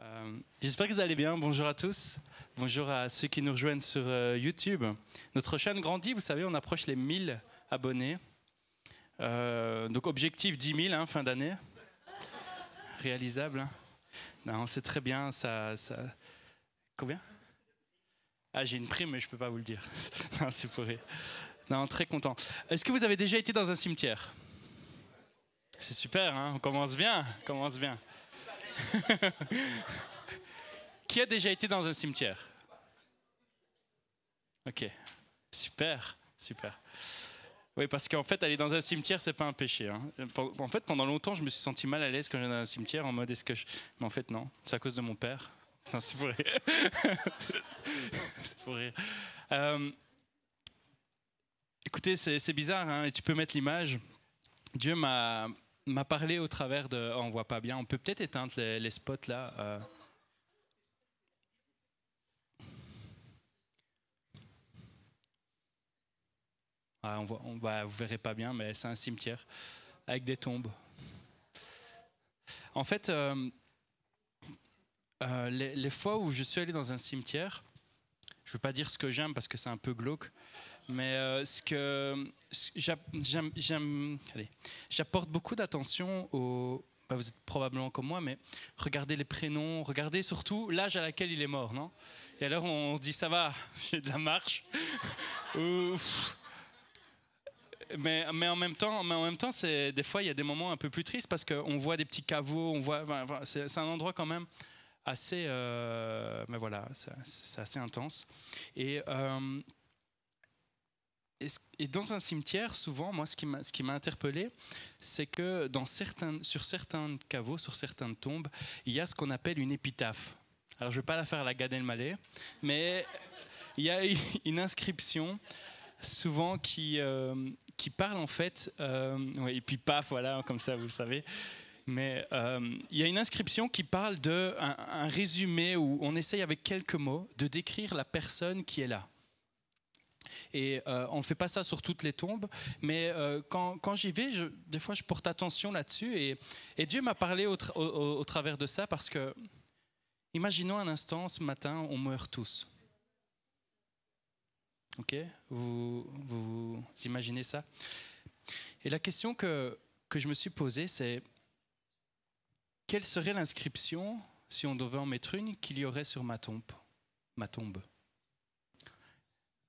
Euh, j'espère que vous allez bien. Bonjour à tous. Bonjour à ceux qui nous rejoignent sur euh, YouTube. Notre chaîne grandit, vous savez, on approche les 1000 abonnés. Euh, donc objectif 10 000, hein, fin d'année. Réalisable. Hein. On sait très bien. Ça, ça... Combien Ah, j'ai une prime, mais je ne peux pas vous le dire. non, c'est pourri. Non, très content. Est-ce que vous avez déjà été dans un cimetière C'est super, hein. on commence bien, on commence bien. Qui a déjà été dans un cimetière Ok. Super, super. Oui, parce qu'en fait, aller dans un cimetière, c'est pas un péché. Hein. En fait, pendant longtemps, je me suis senti mal à l'aise quand j'étais dans un cimetière, en mode est-ce que je... Mais en fait, non. C'est à cause de mon père. Non, c'est pour rire. c'est pour rire. Euh, écoutez, c'est bizarre, hein, et tu peux mettre l'image. Dieu m'a m'a parlé au travers de. On on voit pas bien. On peut peut-être éteindre les, spots là. Vous euh. Ah, on voit, on, vous verrez pas bien, mais c'est un cimetière avec des tombes. En fait, euh, euh, les, les, fois où je suis allé dans un cimetière, je ne veux pas dire ce que j'aime parce que c'est un peu glauque, mais euh, ce que j'aime j'apporte beaucoup d'attention au... Bah, vous êtes probablement comme moi, mais regardez les prénoms, regardez surtout l'âge à laquelle il est mort, non Et alors on dit ça va, j'ai de la marche. Mais, mais, en même temps, mais en même temps, c'est des fois il y a des moments un peu plus tristes parce qu'on voit des petits caveaux, on voit, c'est un endroit quand même assez, euh, mais voilà, c'est assez intense. Et euh, et, dans un cimetière, souvent, moi, ce qui m'a interpellé, c'est que dans certains, sur certains caveaux, sur certaines tombes, il y a ce qu'on appelle une épitaphe. Alors, je ne vais pas la faire à la gadel Elmaleh, mais il y a une inscription souvent qui, euh, qui parle en fait, euh, et puis paf, voilà, comme ça vous le savez. Mais euh, il y a une inscription qui parle de un résumé où on essaye avec quelques mots de décrire la personne qui est là. Et euh, on ne fait pas ça sur toutes les tombes, mais euh, quand, quand j'y vais, je, des fois, je porte attention là-dessus. Et, et, Dieu m'a parlé au, travers de ça parce que, imaginons un instant, ce matin, on meurt tous. OK vous, vous, vous, imaginez ça Et la question que, que je me suis posée, c'est quelle serait l'inscription, si on devait en mettre une, qu'il y aurait sur ma tombe, ma tombe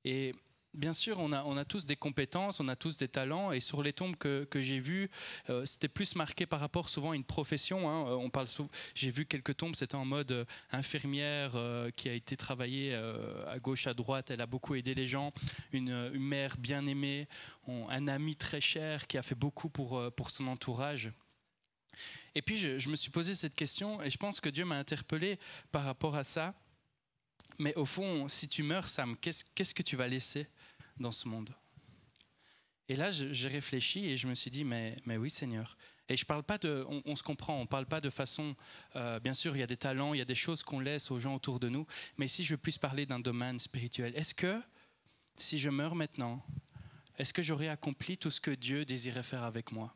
Et Bien sûr, on a, on a tous des compétences, on a tous des talents, et sur les tombes que, j'ai vues, euh, c'était plus marqué par rapport souvent à une profession. Hein. Euh, on parle, j'ai vu quelques tombes, c'était en mode euh, infirmière qui a été travaillée à gauche, à droite, elle a beaucoup aidé les gens, une, mère bien aimée, un ami très cher qui a fait beaucoup pour, pour son entourage. Et puis je, me suis posé cette question, et je pense que Dieu m'a interpellé par rapport à ça. Mais au fond, si tu meurs, Sam, qu'est-ce que tu vas laisser dans ce monde. Et là, j'ai réfléchi et je me suis dit, mais, mais oui, Seigneur. Et je parle pas de, on, se comprend, on parle pas de façon, euh, bien sûr, il y a des talents, il y a des choses qu'on laisse aux gens autour de nous, mais si je puisse parler d'un domaine spirituel, est-ce que si je meurs maintenant, est-ce que j'aurai accompli tout ce que Dieu désirait faire avec moi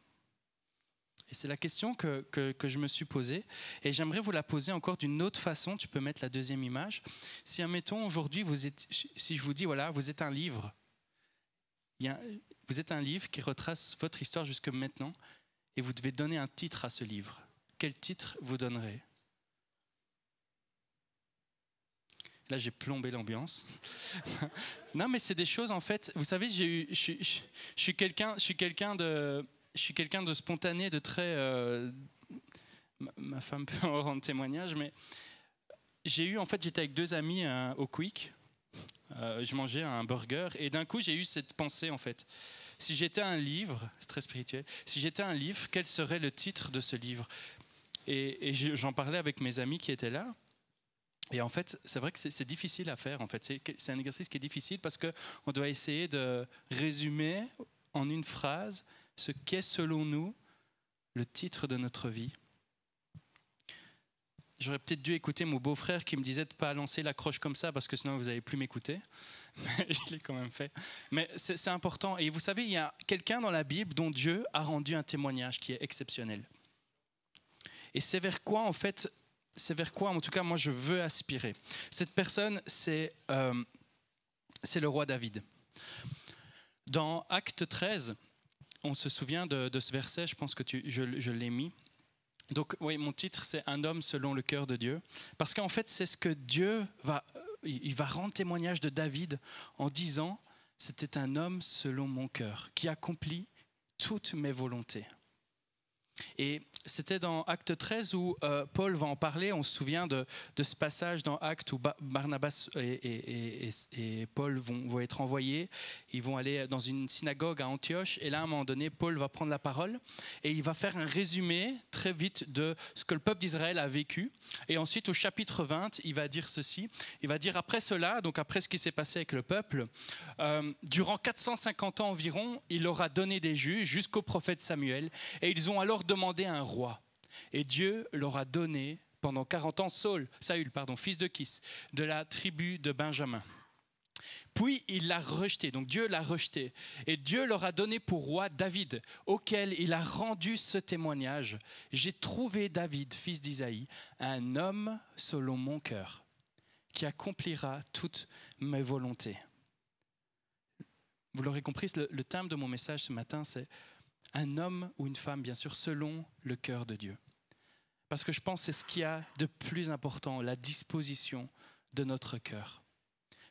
Et c'est la question que, que, que je me suis posée, et j'aimerais vous la poser encore d'une autre façon. Tu peux mettre la deuxième image. Si, admettons, aujourd'hui, vous êtes, si je vous dis, voilà, vous êtes un livre vous êtes un livre qui retrace votre histoire jusque maintenant et vous devez donner un titre à ce livre. Quel titre vous donnerez Là, j'ai plombé l'ambiance. non, mais c'est des choses, en fait. Vous savez, j'ai eu, je, quelqu'un, je suis quelqu'un de, je suis quelqu'un de spontané, de très. Euh, ma, femme peut en rendre témoignage, mais j'ai eu, en fait, j'étais avec deux amis euh, au Quick euh, je mangeais un burger et d'un coup j'ai eu cette pensée en fait. Si j'étais un livre, c'est très spirituel, si j'étais un livre, quel serait le titre de ce livre Et, et j'en parlais avec mes amis qui étaient là. Et en fait, c'est vrai que c'est difficile à faire. En fait, c'est un exercice qui est difficile parce que on doit essayer de résumer en une phrase ce qu'est selon nous le titre de notre vie. J'aurais peut-être dû écouter mon beau-frère qui me disait de ne pas lancer l'accroche comme ça parce que sinon vous n'allez plus m'écouter. Mais je l'ai quand même fait. Mais c'est important. Et vous savez, il y a quelqu'un dans la Bible dont Dieu a rendu un témoignage qui est exceptionnel. Et c'est vers quoi, en fait, c'est vers quoi, en tout cas, moi, je veux aspirer. Cette personne, c'est euh, le roi David. Dans Acte 13, on se souvient de, ce verset, je pense que je l'ai mis. Donc oui, mon titre, c'est Un homme selon le cœur de Dieu. Parce qu'en fait, c'est ce que Dieu va... Il va rendre témoignage de David en disant, c'était un homme selon mon cœur, qui accomplit toutes mes volontés. Et c'était dans Acte 13 où euh, Paul va en parler. On se souvient de, ce passage dans Acte où Barnabas et, Paul vont, vont, être envoyés. Ils vont aller dans une synagogue à Antioche. Et là, à un moment donné, Paul va prendre la parole et il va faire un résumé très vite de ce que le peuple d'Israël a vécu. Et ensuite, au chapitre 20, il va dire ceci. Il va dire après cela, donc après ce qui s'est passé avec le peuple, euh, durant 450 ans environ, il aura donné des juges jusqu'au prophète Samuel. Et ils ont alors demander un roi. Et Dieu leur a donné pendant 40 ans Saul, Saül, pardon, fils de Kis, de la tribu de Benjamin. Puis il l'a rejeté, donc Dieu l'a rejeté. Et Dieu leur a donné pour roi David, auquel il a rendu ce témoignage. J'ai trouvé David, fils d'Isaïe, un homme selon mon cœur, qui accomplira toutes mes volontés. Vous l'aurez compris, le, le thème de mon message ce matin, c'est un homme ou une femme, bien sûr, selon le cœur de Dieu. Parce que je pense que c'est ce qu'il y a de plus important, la disposition de notre cœur.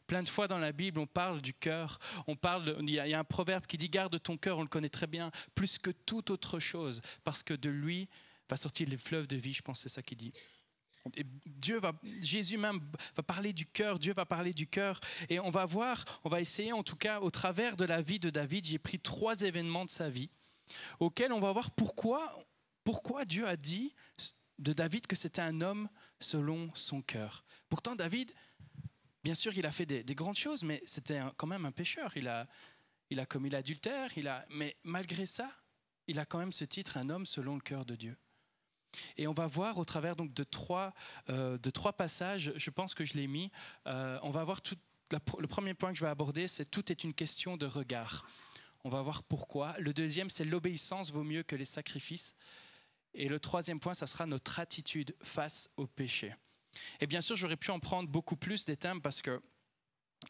Plein de fois dans la Bible, on parle du cœur. On parle, il y, a, un proverbe qui dit Garde ton cœur, on le connaît très bien, plus que toute autre chose, parce que de lui va sortir les fleuves de vie. Je pense que c'est ça qu'il dit. Et Dieu va, Jésus même va parler du cœur, Dieu va parler du cœur. Et on va voir, on va essayer en tout cas, au travers de la vie de David, j'ai pris trois événements de sa vie auquel on va voir pourquoi, pourquoi Dieu a dit de David que c'était un homme selon son cœur. Pourtant, David, bien sûr, il a fait des, grandes choses, mais c'était quand même un pécheur. Il a, commis l'adultère, a, mais malgré ça, il a quand même ce titre, un homme selon le cœur de Dieu. Et on va voir au travers donc de trois, euh, de trois passages, je pense que je l'ai mis, euh, on va voir tout, le premier point que je vais aborder, c'est tout est une question de regard. On va voir pourquoi. Le deuxième, c'est l'obéissance vaut mieux que les sacrifices. Et le troisième point, ça sera notre attitude face au péché. Et bien sûr, j'aurais pu en prendre beaucoup plus des thèmes parce que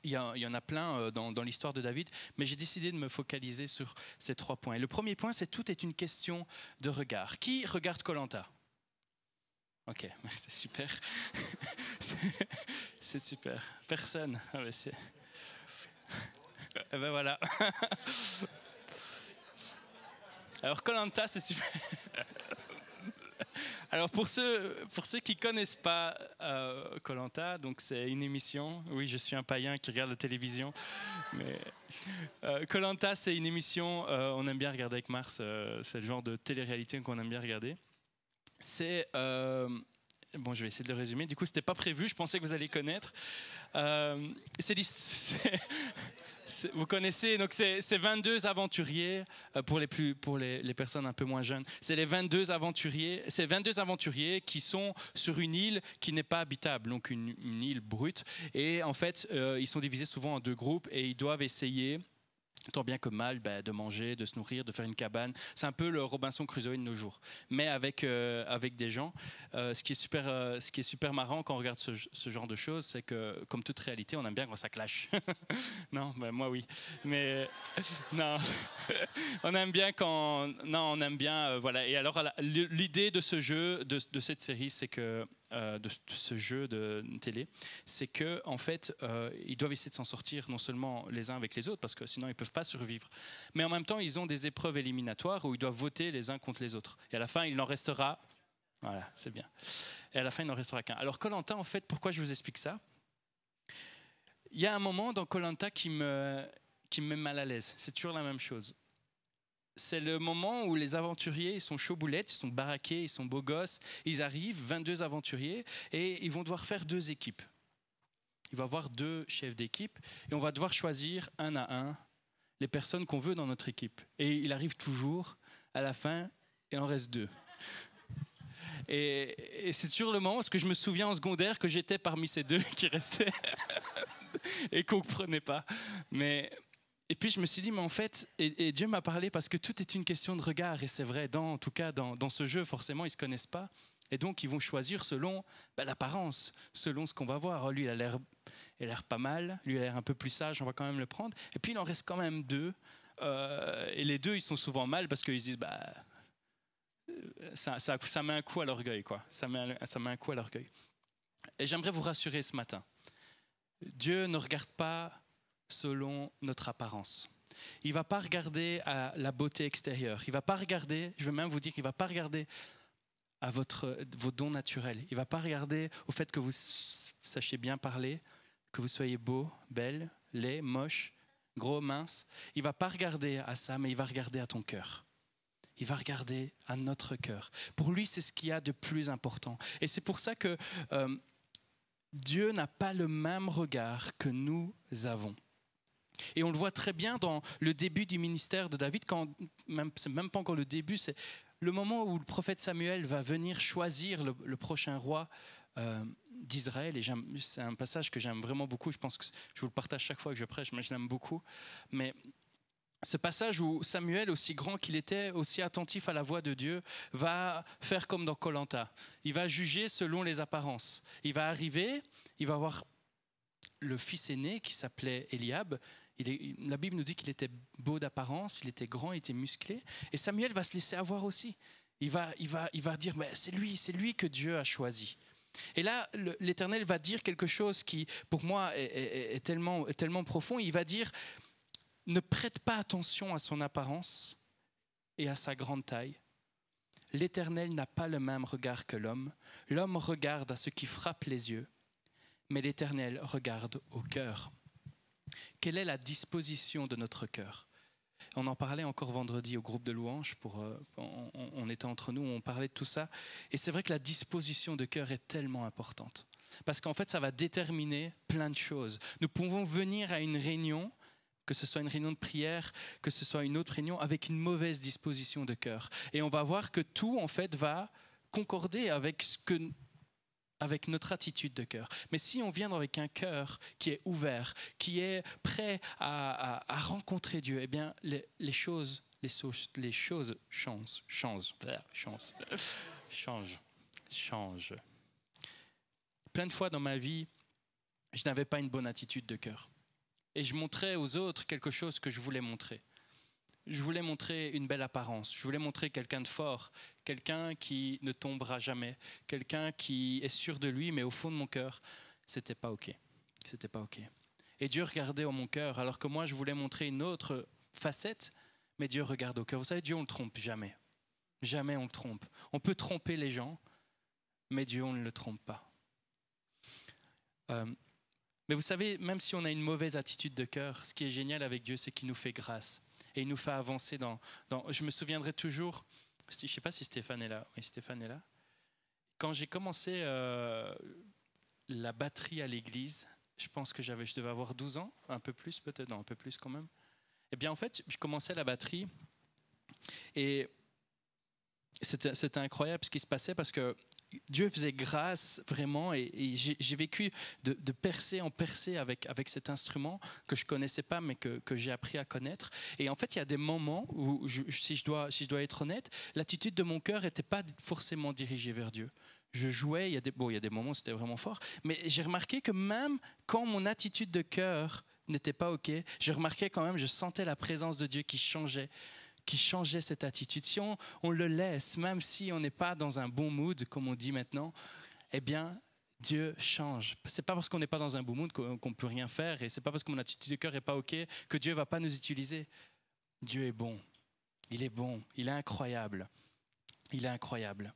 il y, en a plein euh, dans, l'histoire de David, mais j'ai décidé de me focaliser sur ces trois points. Et le premier point, c'est tout est une question de regard. Qui regarde Colanta Ok, c'est super. c'est super. Personne. Ah et eh ben voilà. Alors Colanta, c'est super. Alors pour ceux, pour ceux qui connaissent pas euh, Colanta, donc c'est une émission, oui je suis un païen qui regarde la télévision, mais euh, Colanta c'est une émission, euh, on aime bien regarder avec Mars, c'est le genre de télé-réalité qu'on aime bien regarder. C'est Bon, je vais essayer de le résumer. Du coup, ce n'était pas prévu. Je pensais que vous allez connaître. Euh, vous connaissez, donc c'est 22 aventuriers euh, pour, les, plus, pour les, personnes un peu moins jeunes. C'est les 22 aventuriers, c'est 22 aventuriers qui sont sur une île qui n'est pas habitable, donc une, île brute. Et en fait, euh, ils sont divisés souvent en deux groupes et ils doivent essayer tant bien que mal, bah, de manger, de se nourrir, de faire une cabane. C'est un peu le Robinson Crusoe de nos jours, mais avec, euh, avec des gens. Euh, ce, qui est super, euh, ce qui est super marrant quand on regarde ce, genre de choses, c'est que, comme toute réalité, on aime bien quand ça clash. non, bah, moi oui. Mais non, on aime bien quand... Non, on aime bien... voilà. Et alors, l'idée de ce jeu, de, de cette série, c'est que euh, de, ce jeu de télé, c'est que en fait, euh, ils doivent essayer de s'en sortir non seulement les uns avec les autres, parce que sinon ils ne peuvent pas survivre, mais en même temps, ils ont des épreuves éliminatoires où ils doivent voter les uns contre les autres. Et à la fin, il n'en restera. Voilà, c'est bien. Et à la fin, il n'en restera qu'un. Alors, Colanta, en fait, pourquoi je vous explique ça Il y a un moment dans Colanta qui me, qui me met mal à l'aise. C'est toujours la même chose c'est le moment où les aventuriers, ils sont boulettes, ils sont baraqués, ils sont beaux gosses. Ils arrivent, 22 aventuriers, et ils vont devoir faire deux équipes. Il va y avoir deux chefs d'équipe, et on va devoir choisir un à un les personnes qu'on veut dans notre équipe. Et il arrive toujours, à la fin, il en reste deux. Et, c'est sur le moment, parce que je me souviens en secondaire que j'étais parmi ces deux qui restaient et qu'on ne prenait pas. Mais et puis je me suis dit, mais en fait, et, Dieu m'a parlé parce que tout est une question de regard, et c'est vrai, dans, en tout cas dans, dans ce jeu, forcément, ils ne se connaissent pas, et donc ils vont choisir selon bah, l'apparence, selon ce qu'on va voir. Oh, lui, il a l'air, l'air pas mal, lui, il a l'air un peu plus sage, on va quand même le prendre. Et puis il en reste quand même deux, euh, et les deux, ils sont souvent mal parce qu'ils disent, bah, euh, ça, ça, ça, met un coup à l'orgueil, quoi. Ça met, ça met un coup à l'orgueil. Et j'aimerais vous rassurer ce matin. Dieu ne regarde pas selon notre apparence. Il ne va pas regarder à la beauté extérieure. Il ne va pas regarder, je vais même vous dire qu'il ne va pas regarder à votre, vos dons naturels. Il ne va pas regarder au fait que vous sachiez bien parler, que vous soyez beau, belle, laid, moche, gros, mince. Il ne va pas regarder à ça, mais il va regarder à ton cœur. Il va regarder à notre cœur. Pour lui, c'est ce qu'il y a de plus important. Et c'est pour ça que euh, Dieu n'a pas le même regard que nous avons. Et on le voit très bien dans le début du ministère de David, quand même, même pas encore le début, c'est le moment où le prophète Samuel va venir choisir le, prochain roi euh, d'Israël. Et c'est un passage que j'aime vraiment beaucoup. Je pense que je vous le partage chaque fois que je prêche, mais je l'aime beaucoup. Mais ce passage où Samuel, aussi grand qu'il était, aussi attentif à la voix de Dieu, va faire comme dans Colanta. Il va juger selon les apparences. Il va arriver, il va voir le fils aîné qui s'appelait Eliab, la Bible nous dit qu'il était beau d'apparence, il était grand, il était musclé. Et Samuel va se laisser avoir aussi. Il va, il va, il va dire, mais c'est lui, c'est lui que Dieu a choisi. Et là, l'Éternel va dire quelque chose qui, pour moi, est, tellement, est tellement profond. Il va dire, ne prête pas attention à son apparence et à sa grande taille. L'Éternel n'a pas le même regard que l'homme. L'homme regarde à ce qui frappe les yeux, mais l'Éternel regarde au cœur. Quelle est la disposition de notre cœur on en parlait encore vendredi au groupe de louanges, euh, on, était entre nous, on parlait de tout ça. Et c'est vrai que la disposition de cœur est tellement importante. Parce qu'en fait, ça va déterminer plein de choses. Nous pouvons venir à une réunion, que ce soit une réunion de prière, que ce soit une autre réunion, avec une mauvaise disposition de cœur. Et on va voir que tout, en fait, va concorder avec ce que avec notre attitude de cœur. Mais si on vient avec un cœur qui est ouvert, qui est prêt à, rencontrer Dieu, eh bien, les, choses, les, les, choses changent, changent, changent, changent, changent. Plein de fois dans ma vie, je n'avais pas une bonne attitude de cœur. Et je montrais aux autres quelque chose que je voulais montrer je voulais montrer une belle apparence, je voulais montrer quelqu'un de fort, quelqu'un qui ne tombera jamais, quelqu'un qui est sûr de lui, mais au fond de mon cœur, c'était pas OK. C'était pas OK. Et Dieu regardait en mon cœur, alors que moi, je voulais montrer une autre facette, mais Dieu regarde au cœur. Vous savez, Dieu, on le trompe jamais. Jamais on le trompe. On peut tromper les gens, mais Dieu, on ne le trompe pas. Euh, mais vous savez, même si on a une mauvaise attitude de cœur, ce qui est génial avec Dieu, c'est qu'il nous fait grâce et il nous fait avancer dans, dans... Je me souviendrai toujours, si, je ne sais pas si Stéphane est là. Oui, Stéphane est là. Quand j'ai commencé euh, la batterie à l'église, je pense que j'avais, je devais avoir 12 ans, un peu plus peut-être, non, un peu plus quand même. Eh bien, en fait, je commençais la batterie et c'était incroyable ce qui se passait parce que Dieu faisait grâce vraiment et, j'ai vécu de, percer en percer avec, avec cet instrument que je connaissais pas mais que, j'ai appris à connaître. Et en fait, il y a des moments où, si, je dois, si je dois être honnête, l'attitude de mon cœur n'était pas forcément dirigée vers Dieu. Je jouais, il y a des, bon, il y des moments où c'était vraiment fort, mais j'ai remarqué que même quand mon attitude de cœur n'était pas OK, j'ai remarqué quand même, je sentais la présence de Dieu qui changeait qui changeait cette attitude, si on, le laisse, même si on n'est pas dans un bon mood, comme on dit maintenant, eh bien, Dieu change. C'est pas parce qu'on n'est pas dans un bon mood qu'on peut rien faire, et c'est pas parce que mon attitude de cœur n'est pas ok que Dieu va pas nous utiliser. Dieu est bon. Il est bon. Il est incroyable. Il est incroyable.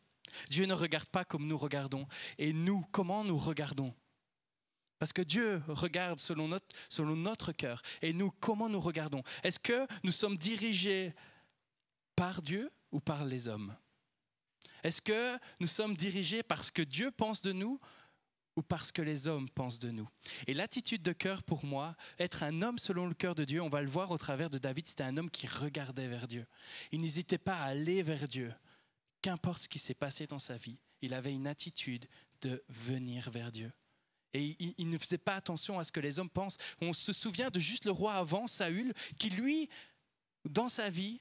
Dieu ne regarde pas comme nous regardons. Et nous, comment nous regardons Parce que Dieu regarde selon notre, selon notre cœur. Et nous, comment nous regardons Est-ce que nous sommes dirigés par Dieu ou par les hommes Est-ce que nous sommes dirigés par ce que Dieu pense de nous ou parce que les hommes pensent de nous. Et l'attitude de cœur, pour moi, être un homme selon le cœur de Dieu, on va le voir au travers de David, c'était un homme qui regardait vers Dieu. Il n'hésitait pas à aller vers Dieu, qu'importe ce qui s'est passé dans sa vie. Il avait une attitude de venir vers Dieu. Et il ne faisait pas attention à ce que les hommes pensent. On se souvient de juste le roi avant, Saül, qui lui, dans sa vie,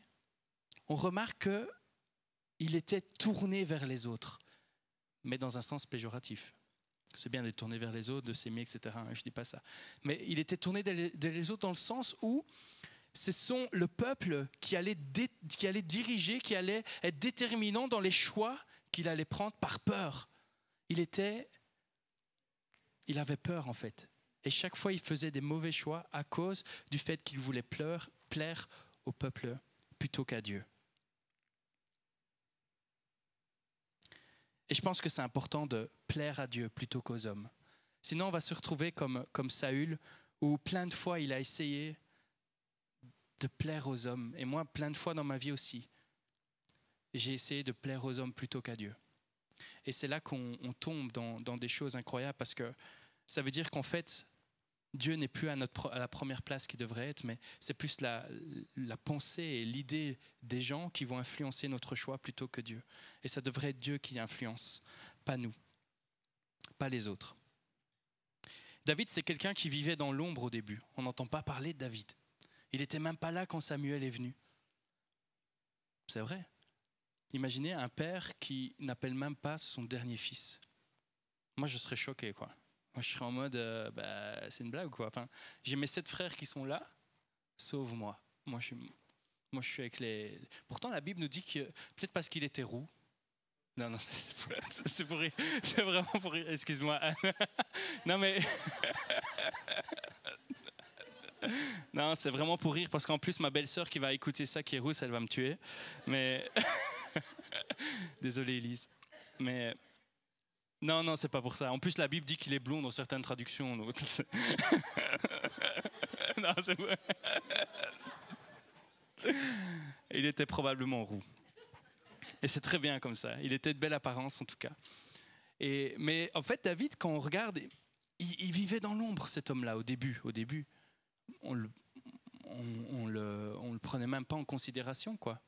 on remarque qu'il était tourné vers les autres, mais dans un sens péjoratif. C'est bien d'être tourné vers les autres, de s'aimer, etc. Hein, je ne dis pas ça. Mais il était tourné vers les autres dans le sens où ce sont le peuple qui allait, diriger, qui allait être déterminant dans les choix qu'il allait prendre par peur. Il était. Il avait peur, en fait. Et chaque fois, il faisait des mauvais choix à cause du fait qu'il voulait plaire au peuple plutôt qu'à Dieu. Et je pense que c'est important de plaire à Dieu plutôt qu'aux hommes. Sinon, on va se retrouver comme, comme Saül, où plein de fois, il a essayé de plaire aux hommes. Et moi, plein de fois dans ma vie aussi, j'ai essayé de plaire aux hommes plutôt qu'à Dieu. Et c'est là qu'on tombe dans, des choses incroyables, parce que ça veut dire qu'en fait, Dieu n'est plus à, notre, à la première place qu'il devrait être, mais c'est plus la, la pensée et l'idée des gens qui vont influencer notre choix plutôt que Dieu. Et ça devrait être Dieu qui influence, pas nous, pas les autres. David, c'est quelqu'un qui vivait dans l'ombre au début. On n'entend pas parler de David. Il n'était même pas là quand Samuel est venu. C'est vrai. Imaginez un père qui n'appelle même pas son dernier fils. Moi, je serais choqué, quoi. Moi, je serais en mode, euh, bah, c'est une blague ou quoi. Enfin, j'ai mes sept frères qui sont là, sauve moi. Moi, je suis, moi, je suis avec les. Pourtant, la Bible nous dit que peut-être parce qu'il était roux. Non, non, c'est pour, rire. c'est vraiment pour Excuse-moi. non, mais. Non, c'est vraiment pour rire parce qu'en plus, ma belle-sœur qui va écouter ça, qui est rousse, elle va me tuer. Mais. Désolé, Elise. Mais. Non, non, c'est pas pour ça. En plus, la Bible dit qu'il est blond dans certaines traductions. non, c'est Il était probablement roux. Et c'est très bien comme ça. Il était de belle apparence, en tout cas. Et... Mais en fait, David, quand on regarde, il, vivait dans l'ombre, cet homme-là, au début. Au début, on le, on, le, on le prenait même pas en considération, quoi.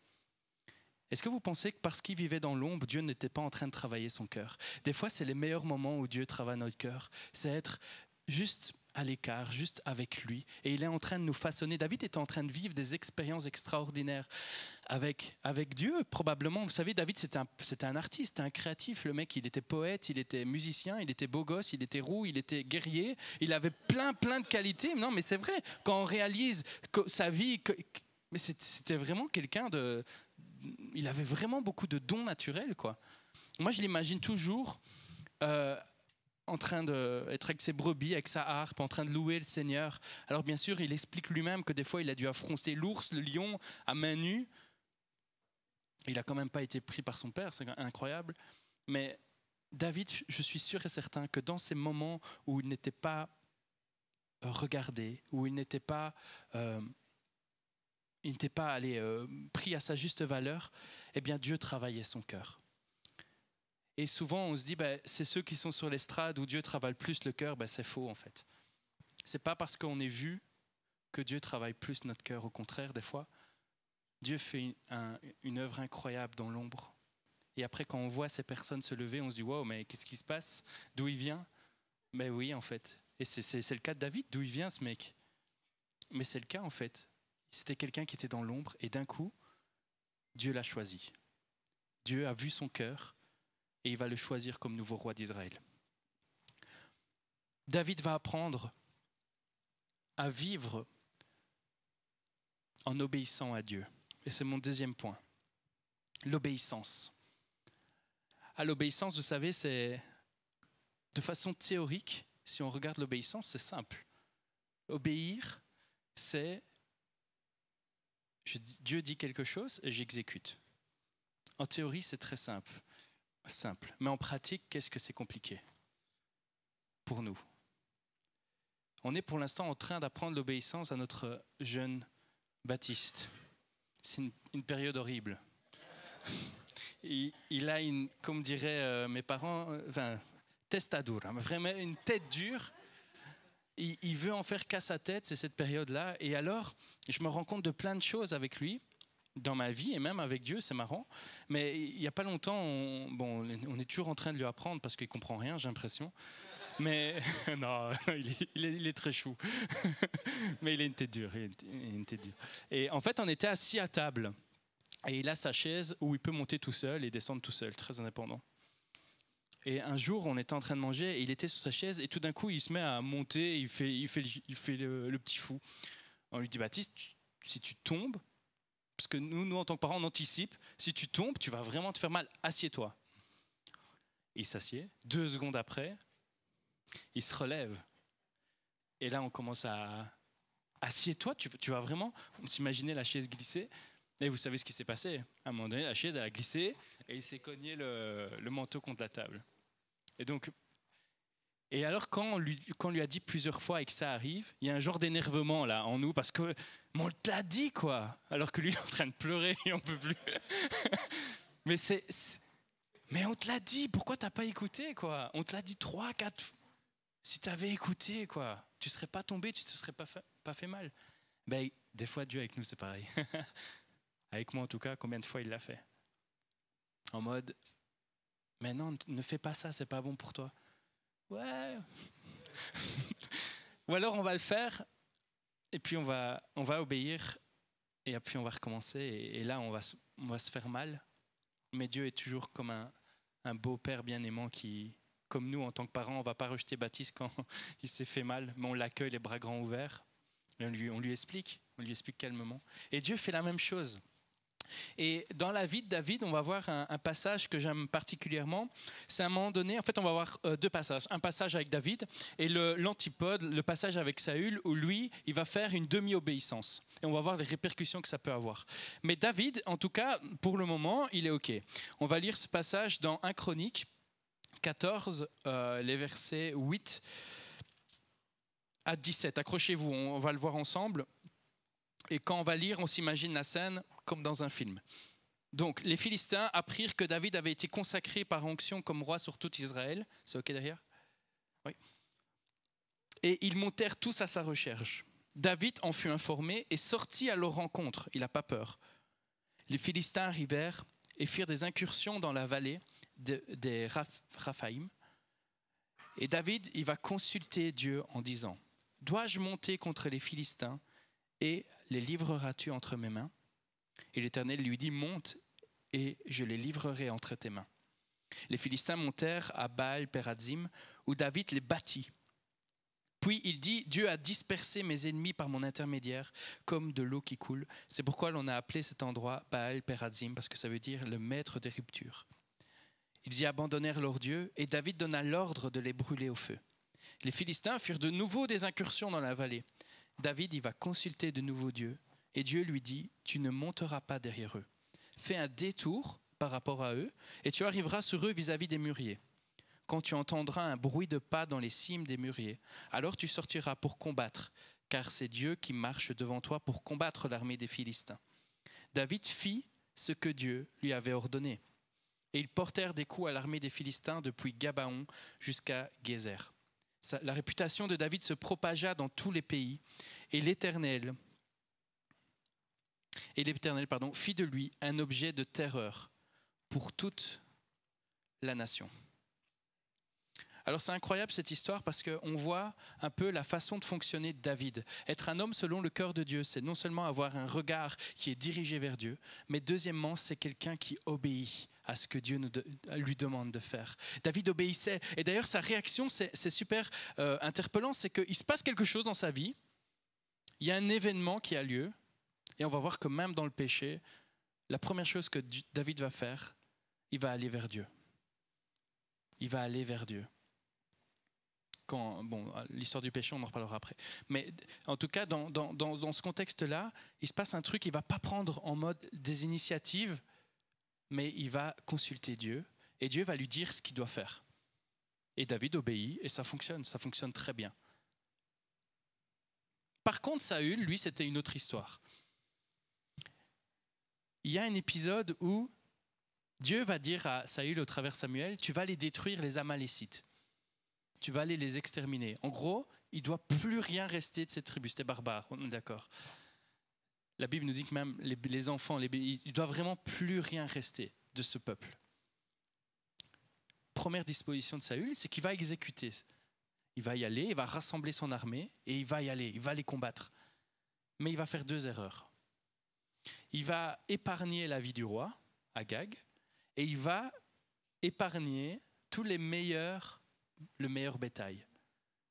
Est-ce que vous pensez que parce qu'il vivait dans l'ombre, Dieu n'était pas en train de travailler son cœur Des fois, c'est les meilleurs moments où Dieu travaille notre cœur. C'est être juste à l'écart, juste avec lui. Et il est en train de nous façonner. David était en train de vivre des expériences extraordinaires avec, avec Dieu, probablement. Vous savez, David, c'était un, un artiste, un créatif. Le mec, il était poète, il était musicien, il était beau gosse, il était roux, il était guerrier. Il avait plein, plein de qualités. Non, mais c'est vrai, quand on réalise que sa vie, mais c'était vraiment quelqu'un de, il avait vraiment beaucoup de dons naturels, quoi. Moi, je l'imagine toujours euh, en train d'être avec ses brebis, avec sa harpe, en train de louer le Seigneur. Alors, bien sûr, il explique lui-même que des fois, il a dû affronter l'ours, le lion, à main nue. Il n'a quand même pas été pris par son père, c'est incroyable. Mais David, je suis sûr et certain que dans ces moments où il n'était pas regardé, où il n'était pas... Euh, il n'était pas allé, euh, pris à sa juste valeur, eh bien Dieu travaillait son cœur. Et souvent, on se dit, ben, c'est ceux qui sont sur l'estrade où Dieu travaille plus le cœur, ben, c'est faux en fait. C'est pas parce qu'on est vu que Dieu travaille plus notre cœur. Au contraire, des fois, Dieu fait une, œuvre incroyable dans l'ombre. Et après, quand on voit ces personnes se lever, on se dit, waouh, mais qu'est-ce qui se passe D'où il vient Mais ben oui, en fait. Et c'est le cas de David, d'où il vient ce mec Mais c'est le cas, en fait. C'était quelqu'un qui était dans l'ombre et d'un coup, Dieu l'a choisi. Dieu a vu son cœur et il va le choisir comme nouveau roi d'Israël. David va apprendre à vivre en obéissant à Dieu. Et c'est mon deuxième point, l'obéissance. À l'obéissance, vous savez, c'est de façon théorique, si on regarde l'obéissance, c'est simple. Obéir, c'est Dieu dit quelque chose, et j'exécute. En théorie, c'est très simple. simple. Mais en pratique, qu'est-ce que c'est compliqué pour nous On est pour l'instant en train d'apprendre l'obéissance à notre jeune Baptiste. C'est une, période horrible. Il, a une, comme diraient euh, mes parents, euh, enfin, testadour, vraiment une tête dure il, veut en faire qu'à sa tête, c'est cette période-là. Et alors, je me rends compte de plein de choses avec lui dans ma vie et même avec Dieu, c'est marrant. Mais il n'y a pas longtemps, on, bon, on est toujours en train de lui apprendre parce qu'il comprend rien, j'ai l'impression. Mais non, il est, très chou. Mais il a une Il a une tête dure. Et en fait, on était assis à table. Et il a sa chaise où il peut monter tout seul et descendre tout seul, très indépendant. Et un jour, on était en train de manger et il était sur sa chaise et tout d'un coup, il se met à monter, il fait, il fait, il fait le, petit fou. On lui dit Baptiste, si tu tombes, parce que nous, nous en tant que parents, on anticipe, si tu tombes, tu vas vraiment te faire mal, assieds-toi. Il s'assied. Deux secondes après, il se relève. Et là, on commence à. Assieds-toi, tu, vas vraiment. On s'imaginait la chaise glisser. Et vous savez ce qui s'est passé. À un moment donné, la chaise, elle a glissé et il s'est cogné le manteau contre la table. Et donc, et alors, quand on, lui, quand on lui a dit plusieurs fois et que ça arrive, il y a un genre d'énervement là en nous parce que on te l'a dit quoi, alors que lui il est en train de pleurer et on peut plus. mais c'est, mais on te l'a dit, pourquoi t'as pas écouté quoi On te l'a dit trois, quatre. fois. Si tu t'avais écouté quoi, tu serais pas tombé, tu te serais pas fait, pas fait mal. Ben des fois Dieu avec nous c'est pareil. avec moi en tout cas, combien de fois il l'a fait En mode, mais non, ne fais pas ça, c'est pas bon pour toi. Ouais. Ou alors on va le faire et puis on va, on va obéir et puis on va recommencer et, là on va, on va se faire mal. Mais Dieu est toujours comme un, un beau-père bien aimant qui, comme nous en tant que parents, on va pas rejeter Baptiste quand il s'est fait mal, mais on l'accueille les bras grands ouverts. on lui, on lui explique, on lui explique calmement. Et Dieu fait la même chose. Et dans la vie de David, on va voir un, passage que j'aime particulièrement. C'est à un moment donné, en fait, on va voir euh, deux passages. Un passage avec David et l'antipode, le, passage avec Saül, où lui, il va faire une demi-obéissance. Et on va voir les répercussions que ça peut avoir. Mais David, en tout cas, pour le moment, il est OK. On va lire ce passage dans 1 Chronique 14, euh, les versets 8 à 17. Accrochez-vous, on va le voir ensemble. Et quand on va lire, on s'imagine la scène comme dans un film. Donc, les Philistins apprirent que David avait été consacré par onction comme roi sur tout Israël. C'est OK derrière Oui. Et ils montèrent tous à sa recherche. David en fut informé et sortit à leur rencontre. Il n'a pas peur. Les Philistins arrivèrent et firent des incursions dans la vallée des Raphaïm. Et David, il va consulter Dieu en disant, Dois-je monter contre les Philistins et les livreras-tu entre mes mains Et l'Éternel lui dit, monte et je les livrerai entre tes mains. Les Philistins montèrent à Baal Perazim, où David les bâtit. Puis il dit, Dieu a dispersé mes ennemis par mon intermédiaire, comme de l'eau qui coule. C'est pourquoi l'on a appelé cet endroit Baal Perazim, parce que ça veut dire le maître des ruptures. Ils y abandonnèrent leur Dieu, et David donna l'ordre de les brûler au feu. Les Philistins firent de nouveau des incursions dans la vallée. David, y va consulter de nouveau Dieu. Et Dieu lui dit, tu ne monteras pas derrière eux. Fais un détour par rapport à eux, et tu arriveras sur eux vis-à-vis des mûriers. Quand tu entendras un bruit de pas dans les cimes des mûriers, alors tu sortiras pour combattre, car c'est Dieu qui marche devant toi pour combattre l'armée des Philistins. David fit ce que Dieu lui avait ordonné. Et ils portèrent des coups à l'armée des Philistins depuis Gabaon jusqu'à Gézer la réputation de David se propagea dans tous les pays, et l'Éternel, et l'Éternel, pardon, fit de lui un objet de terreur pour toute la nation. Alors c'est incroyable cette histoire parce qu'on voit un peu la façon de fonctionner de David. Être un homme selon le cœur de Dieu, c'est non seulement avoir un regard qui est dirigé vers Dieu, mais deuxièmement, c'est quelqu'un qui obéit à ce que Dieu lui demande de faire. David obéissait. Et d'ailleurs, sa réaction, c'est super euh, interpellant, c'est qu'il se passe quelque chose dans sa vie, il y a un événement qui a lieu, et on va voir que même dans le péché, la première chose que David va faire, il va aller vers Dieu. Il va aller vers Dieu quand, bon, l'histoire du péché, on en reparlera après. Mais en tout cas, dans, dans, dans, ce contexte-là, il se passe un truc, il va pas prendre en mode des initiatives, mais il va consulter Dieu, et Dieu va lui dire ce qu'il doit faire. Et David obéit, et ça fonctionne, ça fonctionne très bien. Par contre, Saül, lui, c'était une autre histoire. Il y a un épisode où Dieu va dire à Saül au travers Samuel, tu vas les détruire les Amalécites tu vas aller les exterminer. En gros, il doit plus rien rester de cette tribu. C'était barbare, on est d'accord. La Bible nous dit que même les, enfants, les, il doit vraiment plus rien rester de ce peuple. Première disposition de Saül, c'est qu'il va exécuter. Il va y aller, il va rassembler son armée et il va y aller, il va les combattre. Mais il va faire deux erreurs. Il va épargner la vie du roi, Agag, et il va épargner tous les meilleurs le meilleur bétail,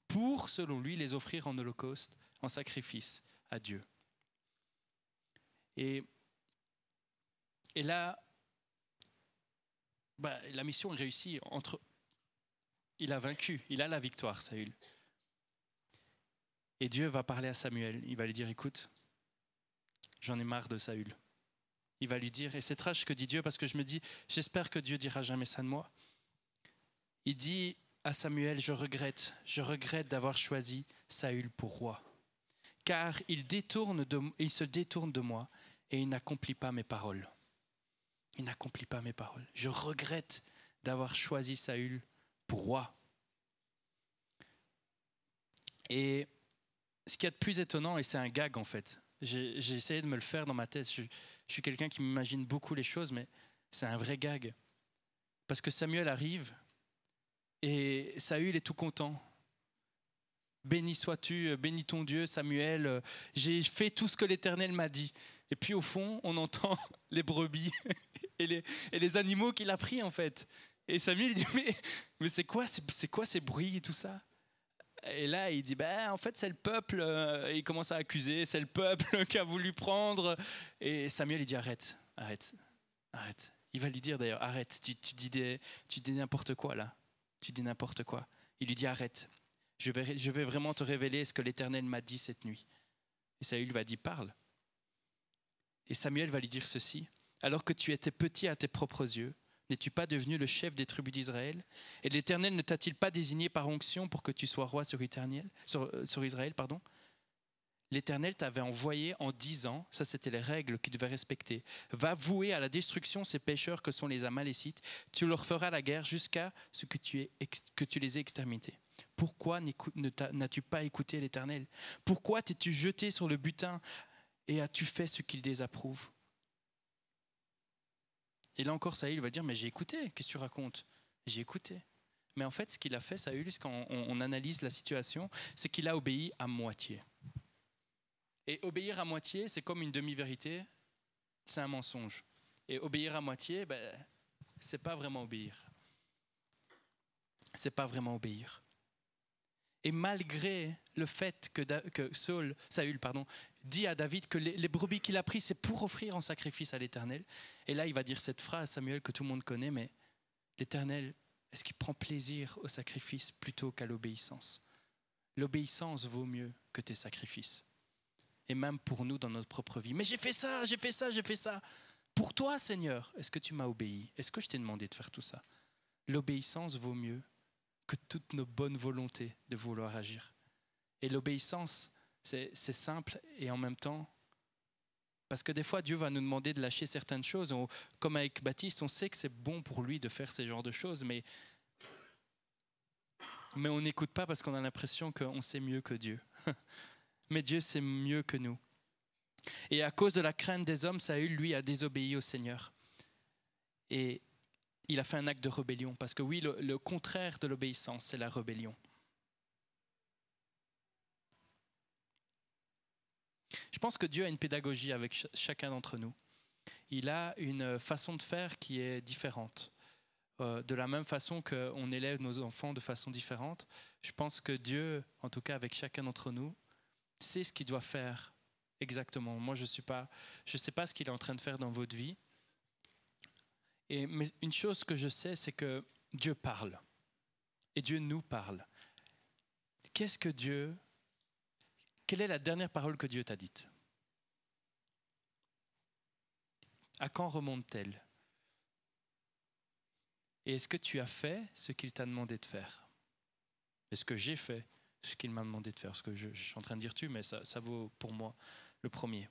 pour, selon lui, les offrir en holocauste, en sacrifice à Dieu. Et, et là, bah, la mission est réussie. Entre... Il a vaincu, il a la victoire, Saül. Et Dieu va parler à Samuel. Il va lui dire, écoute, j'en ai marre de Saül. Il va lui dire, et c'est trash que dit Dieu parce que je me dis, j'espère que Dieu dira jamais ça de moi. Il dit, à Samuel, je regrette, je regrette d'avoir choisi Saül pour roi, car il, se détourne de moi et il n'accomplit pas mes paroles. Il n'accomplit pas mes paroles. Je regrette d'avoir choisi Saül pour roi. Et ce qui est de plus étonnant, et c'est un gag en fait, j'ai essayé de me le faire dans ma tête, je suis quelqu'un qui m'imagine beaucoup les choses, mais c'est un vrai gag. Parce que Samuel arrive et Saül est tout content. Béni sois-tu, béni ton Dieu, Samuel. J'ai fait tout ce que l'Éternel m'a dit. Et puis au fond, on entend les brebis et les, les animaux qu'il a pris en fait. Et Samuel dit mais, mais c'est quoi c'est quoi ces bruits et tout ça Et là il dit ben en fait c'est le peuple. Euh, et il commence à accuser c'est le peuple qui a voulu prendre. Et Samuel il dit arrête arrête arrête. Il va lui dire d'ailleurs arrête tu dis tu dis n'importe quoi là tu dis n'importe quoi. Il lui dit, arrête, je vais, je vais vraiment te révéler ce que l'Éternel m'a dit cette nuit. Et Saül va dire, parle. Et Samuel va lui dire ceci, alors que tu étais petit à tes propres yeux, N'es-tu pas devenu le chef des tribus d'Israël Et l'Éternel ne t'a-t-il pas désigné par onction pour que tu sois roi sur, sur, euh, sur Israël pardon l'Éternel t'avait envoyé en disant, ça c'était les règles qu'il devait respecter, va vouer à la destruction ces pécheurs que sont les Amalécites, tu leur feras la guerre jusqu'à ce que tu, les aies exterminés. Pourquoi n'as-tu pas écouté l'Éternel Pourquoi t'es-tu jeté sur le butin et as-tu fait ce qu'il désapprouve Et là encore, Saül va dire, mais j'ai écouté, qu'est-ce que tu racontes J'ai écouté. Mais en fait, ce qu'il a fait, Saül, quand on, analyse la situation, c'est qu'il a obéi à moitié. Et obéir à moitié, c'est comme une demi-vérité, c'est un mensonge. Et obéir à moitié, ben, c'est pas vraiment obéir. C'est pas vraiment obéir. Et malgré le fait que, Saul, Saül pardon, dit à David que les, brebis qu'il a pris, c'est pour offrir en sacrifice à l'Éternel. Et là, il va dire cette phrase, Samuel, que tout le monde connaît, mais l'Éternel, est-ce qu'il prend plaisir au sacrifice plutôt qu'à l'obéissance L'obéissance vaut mieux que tes sacrifices et même pour nous dans notre propre vie. Mais j'ai fait ça, j'ai fait ça, j'ai fait ça. Pour toi, Seigneur, est-ce que tu m'as obéi Est-ce que je t'ai demandé de faire tout ça L'obéissance vaut mieux que toutes nos bonnes volontés de vouloir agir. Et l'obéissance, c'est simple et en même temps, parce que des fois, Dieu va nous demander de lâcher certaines choses. comme avec Baptiste, on sait que c'est bon pour lui de faire ces genres de choses, mais, mais on n'écoute pas parce qu'on a l'impression qu'on sait mieux que Dieu. Mais Dieu sait mieux que nous. Et à cause de la crainte des hommes, Saül, lui, a désobéi au Seigneur. Et il a fait un acte de rébellion, parce que oui, le, contraire de l'obéissance, c'est la rébellion. Je pense que Dieu a une pédagogie avec chacun d'entre nous. Il a une façon de faire qui est différente. Euh, de la même façon qu'on élève nos enfants de façon différente, je pense que Dieu, en tout cas avec chacun d'entre nous, sait ce qu'il doit faire exactement. Moi, je ne sais pas ce qu'il est en train de faire dans votre vie. Et, mais une chose que je sais, c'est que Dieu parle. Et Dieu nous parle. Qu'est-ce que Dieu... Quelle est la dernière parole que Dieu t'a dite À quand remonte-t-elle Et est-ce que tu as fait ce qu'il t'a demandé de faire Est-ce que j'ai fait ce qu'il m'a demandé de faire, ce que je, suis en train de dire tu, mais ça, vaut pour moi le premier.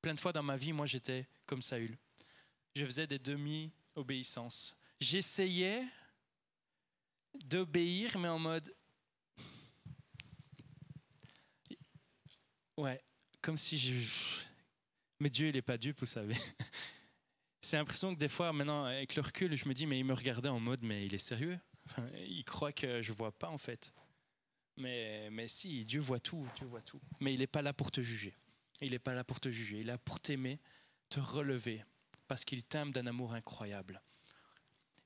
Plein de fois dans ma vie, moi j'étais comme Saül. Je faisais des demi-obéissances. J'essayais d'obéir, mais en mode... Ouais, comme si je... Mais Dieu, il n'est pas dupe, vous savez. C'est l'impression que des fois, maintenant, avec le recul, je me dis, mais il me regardait en mode, mais il est sérieux. Il croit que je vois pas, en fait. Mais, mais si, Dieu voit tout, Dieu voit tout. Mais il n'est pas là pour te juger. Il n'est pas là pour te juger. Il est là pour t'aimer, te relever, parce qu'il t'aime d'un amour incroyable.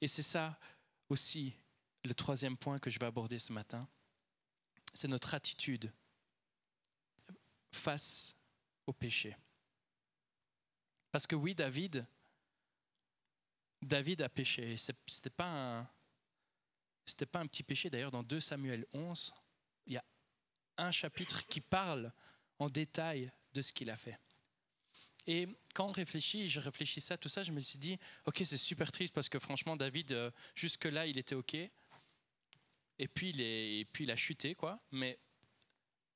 Et c'est ça aussi le troisième point que je vais aborder ce matin. C'est notre attitude face au péché. Parce que oui, David, David a péché. Ce n'était pas, pas un petit péché. D'ailleurs, dans 2 Samuel 11, il y a un chapitre qui parle en détail de ce qu'il a fait. Et quand on réfléchit, je réfléchissais à tout ça, je me suis dit, ok, c'est super triste parce que franchement, David, euh, jusque-là, il était ok. Et puis, et puis il a chuté, quoi. Mais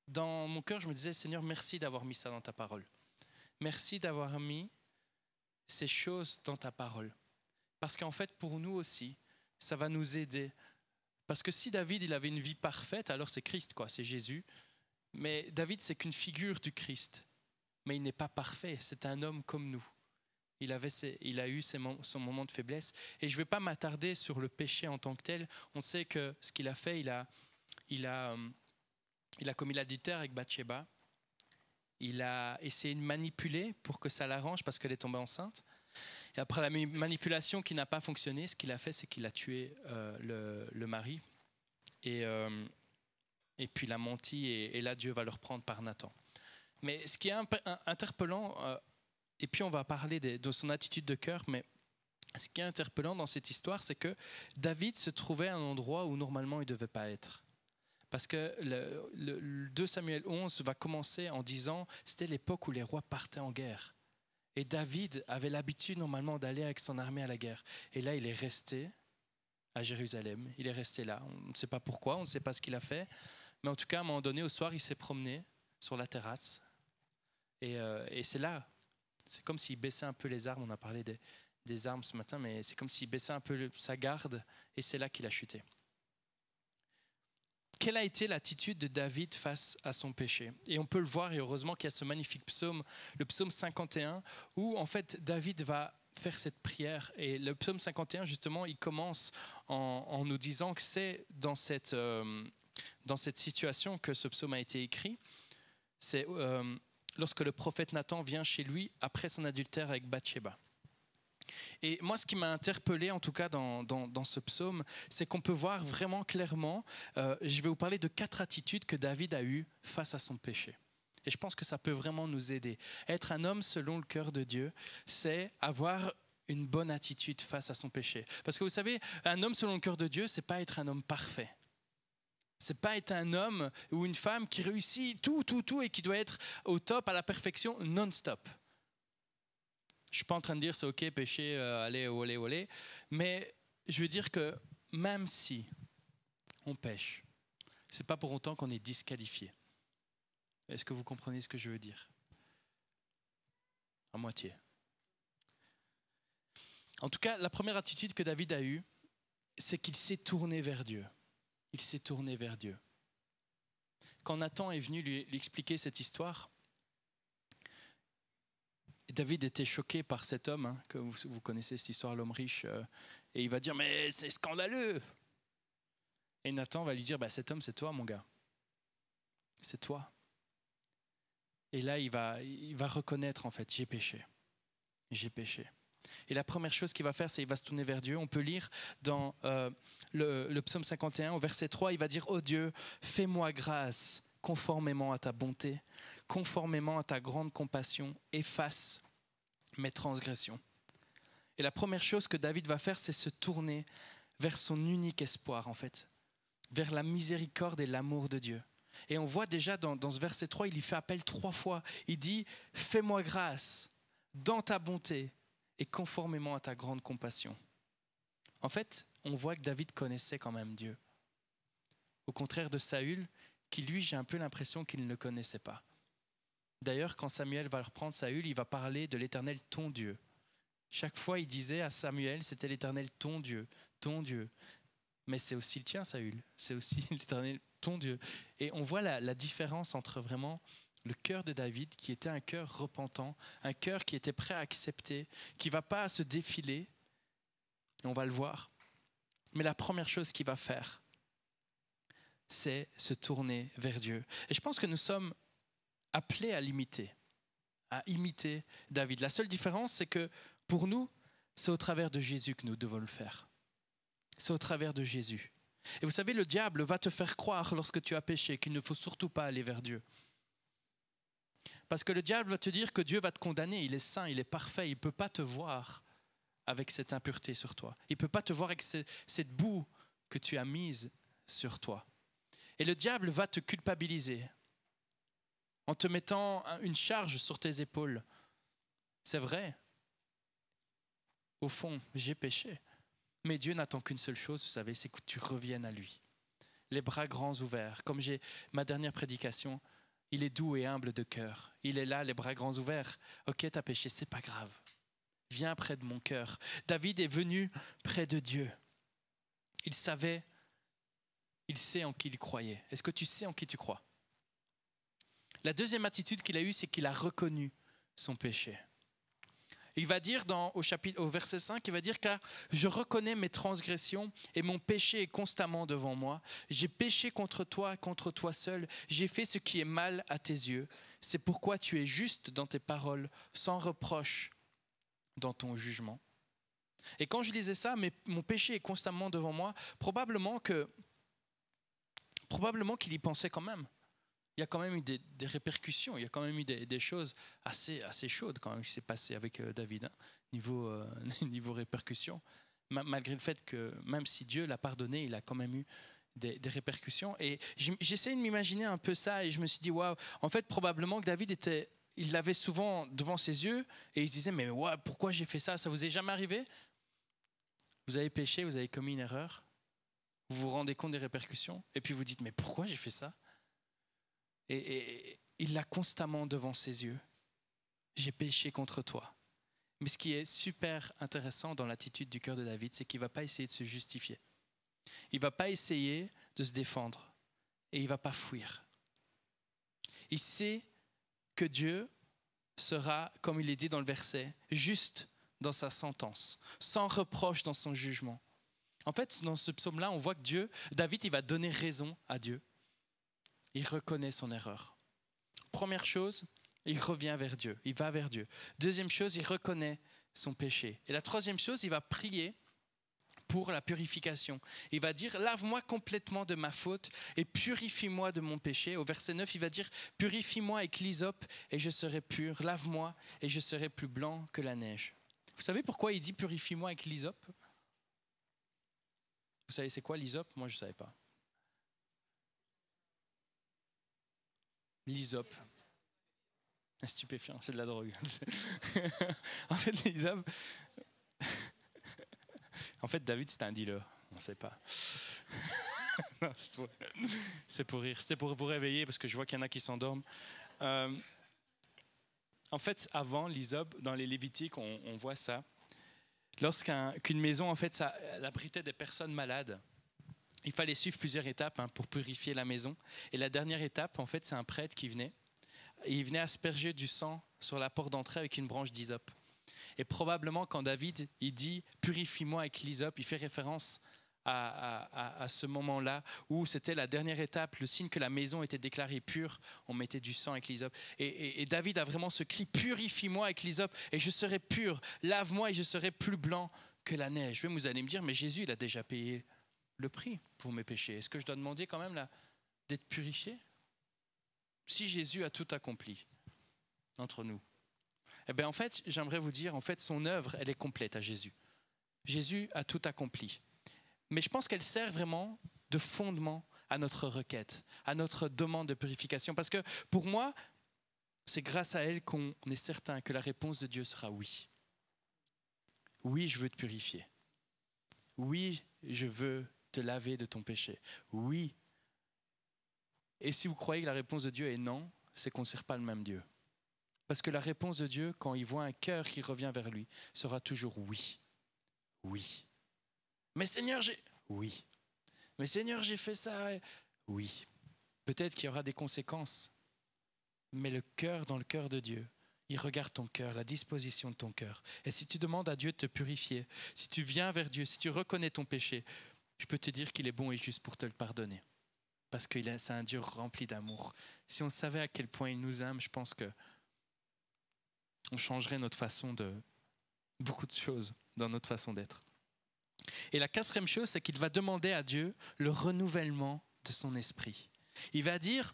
dans mon cœur, je me disais, Seigneur, merci d'avoir mis ça dans ta parole. Merci d'avoir mis ces choses dans ta parole. Parce qu'en fait, pour nous aussi, ça va nous aider parce que si David, il avait une vie parfaite, alors c'est Christ, quoi, c'est Jésus. Mais David, c'est qu'une figure du Christ. Mais il n'est pas parfait, c'est un homme comme nous. Il, avait il a eu ses, son moment de faiblesse. Et je ne vais pas m'attarder sur le péché en tant que tel. On sait que ce qu'il a fait, il a, il a, euh, il a commis l'adultère avec Bathsheba. Il a essayé de manipuler pour que ça l'arrange parce qu'elle est tombée enceinte. Et après la manipulation qui n'a pas fonctionné, ce qu'il a fait, c'est qu'il a tué euh, le, mari. Et, euh, et puis il a menti, et, là, Dieu va le reprendre par Nathan. Mais ce qui est interpellant, euh, et puis on va parler de, son attitude de cœur, mais ce qui est interpellant dans cette histoire, c'est que David se trouvait à un endroit où normalement il ne devait pas être. Parce que 2 Samuel 11 va commencer en disant, c'était l'époque où les rois partaient en guerre. Et David avait l'habitude normalement d'aller avec son armée à la guerre. Et là, il est resté à Jérusalem. Il est resté là. On ne sait pas pourquoi, on ne sait pas ce qu'il a fait. Mais en tout cas, à un moment donné, au soir, il s'est promené sur la terrasse. Et, euh, c'est là. C'est comme s'il baissait un peu les armes. On a parlé des, des armes ce matin, mais c'est comme s'il baissait un peu sa garde. Et c'est là qu'il a chuté quelle a été l'attitude de David face à son péché Et on peut le voir, et heureusement qu'il y a ce magnifique psaume, le psaume 51, où en fait David va faire cette prière. Et le psaume 51, justement, il commence en, nous disant que c'est dans cette, euh, dans cette situation que ce psaume a été écrit. C'est euh, lorsque le prophète Nathan vient chez lui après son adultère avec Bathsheba. Et moi, ce qui m'a interpellé, en tout cas dans, ce psaume, c'est qu'on peut voir vraiment clairement, euh, je vais vous parler de quatre attitudes que David a eues face à son péché. Et je pense que ça peut vraiment nous aider. Être un homme selon le cœur de Dieu, c'est avoir une bonne attitude face à son péché. Parce que vous savez, un homme selon le cœur de Dieu, c'est pas être un homme parfait. C'est pas être un homme ou une femme qui réussit tout, tout, tout et qui doit être au top, à la perfection, non-stop. Je suis pas en train de dire c'est ok, péché, euh, allez, allez, allez. Mais je veux dire que même si on pêche, c'est pas pour autant qu'on est disqualifié. Est-ce que vous comprenez ce que je veux dire À moitié. En tout cas, la première attitude que David a eue, c'est qu'il s'est tourné vers Dieu. Il s'est tourné vers Dieu. Quand Nathan est venu lui expliquer cette histoire, David était choqué par cet homme, hein, que vous, connaissez cette histoire, l'homme riche, euh, et il va dire, mais c'est scandaleux. Et Nathan va lui dire, bah, cet homme, c'est toi, mon gars. C'est toi. Et là, il va, il va reconnaître, en fait, j'ai péché. J'ai péché. Et la première chose qu'il va faire, c'est qu'il va se tourner vers Dieu. On peut lire dans euh, le, le psaume 51, au verset 3, il va dire, oh Dieu, fais-moi grâce conformément à ta bonté, conformément à ta grande compassion, efface mes transgressions. Et la première chose que David va faire, c'est se tourner vers son unique espoir, en fait, vers la miséricorde et l'amour de Dieu. Et on voit déjà dans, ce verset 3, il y fait appel trois fois. Il dit, Fais-moi grâce dans ta bonté et conformément à ta grande compassion. En fait, on voit que David connaissait quand même Dieu. Au contraire de Saül, qui lui, j'ai un peu l'impression qu'il ne le connaissait pas. D'ailleurs, quand Samuel va reprendre Saül, il va parler de l'Éternel ton Dieu. Chaque fois, il disait à Samuel, c'était l'Éternel ton Dieu, ton Dieu. Mais c'est aussi le tien, Saül. C'est aussi l'Éternel ton Dieu. Et on voit la, différence entre vraiment le cœur de David, qui était un cœur repentant, un cœur qui était prêt à accepter, qui va pas se défiler. on va le voir. Mais la première chose qu'il va faire, c'est se tourner vers Dieu. Et je pense que nous sommes Appelé à l'imiter, à imiter David. La seule différence, c'est que pour nous, c'est au travers de Jésus que nous devons le faire. C'est au travers de Jésus. Et vous savez, le diable va te faire croire lorsque tu as péché qu'il ne faut surtout pas aller vers Dieu. Parce que le diable va te dire que Dieu va te condamner, il est saint, il est parfait, il ne peut pas te voir avec cette impureté sur toi. Il ne peut pas te voir avec cette boue que tu as mise sur toi. Et le diable va te culpabiliser en te mettant une charge sur tes épaules. C'est vrai. Au fond, j'ai péché. Mais Dieu n'attend qu'une seule chose, vous savez, c'est que tu reviennes à lui. Les bras grands ouverts, comme j'ai ma dernière prédication, il est doux et humble de cœur. Il est là, les bras grands ouverts. Ok, t'as péché, c'est pas grave. Viens près de mon cœur. David est venu près de Dieu. Il savait, il sait en qui il croyait. Est-ce que tu sais en qui tu crois la deuxième attitude qu'il a eue, c'est qu'il a reconnu son péché. Il va dire au, chapitre, au verset 5, il va dire car je reconnais mes transgressions et mon péché est constamment devant moi. J'ai péché contre toi, contre toi seul. J'ai fait ce qui est mal à tes yeux. C'est pourquoi tu es juste dans tes paroles, sans reproche dans ton jugement. Et quand je lisais ça, mais mon péché est constamment devant moi, probablement que probablement qu'il y pensait quand même il y a quand même eu des, répercussions, il y a quand même eu des, choses assez, assez chaudes quand même qui s'est passé avec euh, David, hein, niveau, euh, niveau répercussions. Malgré le fait que même si Dieu l'a pardonné, il a quand même eu des, répercussions. Et j'essaie de m'imaginer un peu ça et je me suis dit, waouh, en fait, probablement que David était il l'avait souvent devant ses yeux et il se disait Mais ouais pourquoi j'ai fait ça Ça vous est jamais arrivé Vous avez péché, vous avez commis une erreur, vous vous rendez compte des répercussions et puis vous dites Mais pourquoi j'ai fait ça et, il l'a constamment devant ses yeux. J'ai péché contre toi. Mais ce qui est super intéressant dans l'attitude du cœur de David, c'est qu'il ne va pas essayer de se justifier. Il ne va pas essayer de se défendre. Et il ne va pas fuir. Il sait que Dieu sera, comme il est dit dans le verset, juste dans sa sentence, sans reproche dans son jugement. En fait, dans ce psaume-là, on voit que Dieu, David, il va donner raison à Dieu il reconnaît son erreur. Première chose, il revient vers Dieu, il va vers Dieu. Deuxième chose, il reconnaît son péché. Et la troisième chose, il va prier pour la purification. Il va dire, lave-moi complètement de ma faute et purifie-moi de mon péché. Au verset 9, il va dire, purifie-moi avec l'hysope et je serai pur, lave-moi et je serai plus blanc que la neige. Vous savez pourquoi il dit purifie-moi avec l'hysope Vous savez c'est quoi l'hysope Moi je ne savais pas. l'ISOP. Un stupéfiant, c'est de la drogue. en fait, en fait, David, c'est un dealer. On ne sait pas. c'est pour... rire. C'est pour vous réveiller parce que je vois qu'il y en a qui s'endorment. Euh, en fait, avant l'ISOP, dans les Lévitiques, on, voit ça. Lorsqu'une maison, en fait, ça, elle abritait des personnes malades il fallait suivre plusieurs étapes hein, pour purifier la maison. Et la dernière étape, en fait, c'est un prêtre qui venait. il venait asperger du sang sur la porte d'entrée avec une branche d'hysope. Et probablement, quand David il dit purifie-moi avec l'hysope, il fait référence à, ce moment-là où c'était la dernière étape, le signe que la maison était déclarée pure. On mettait du sang avec l'hysope. Et, David a vraiment ce cri purifie-moi avec l'hysope et je serai pur. Lave-moi et je serai plus blanc que la neige. vous allez me dire mais Jésus, il a déjà payé le prix pour mes péchés Est-ce que je dois demander quand même d'être purifié Si Jésus a tout accompli entre nous, eh bien en fait, j'aimerais vous dire, en fait, son œuvre, elle est complète à Jésus. Jésus a tout accompli. Mais je pense qu'elle sert vraiment de fondement à notre requête, à notre demande de purification. Parce que pour moi, c'est grâce à elle qu'on est certain que la réponse de Dieu sera oui. Oui, je veux te purifier. Oui, je veux te laver de ton péché Oui. Et si vous croyez que la réponse de Dieu est non, c'est qu'on ne sert pas le même Dieu. Parce que la réponse de Dieu, quand il voit un cœur qui revient vers lui, sera toujours oui. Oui. Mais Seigneur, j'ai... Oui. Mais Seigneur, j'ai fait ça. Oui. Peut-être qu'il y aura des conséquences. Mais le cœur dans le cœur de Dieu, il regarde ton cœur, la disposition de ton cœur. Et si tu demandes à Dieu de te purifier, si tu viens vers Dieu, si tu reconnais ton péché, je peux te dire qu'il est bon et juste pour te le pardonner. Parce que c'est un Dieu rempli d'amour. Si on savait à quel point il nous aime, je pense que on changerait notre façon de beaucoup de choses dans notre façon d'être. Et la quatrième chose, c'est qu'il va demander à Dieu le renouvellement de son esprit. Il va dire,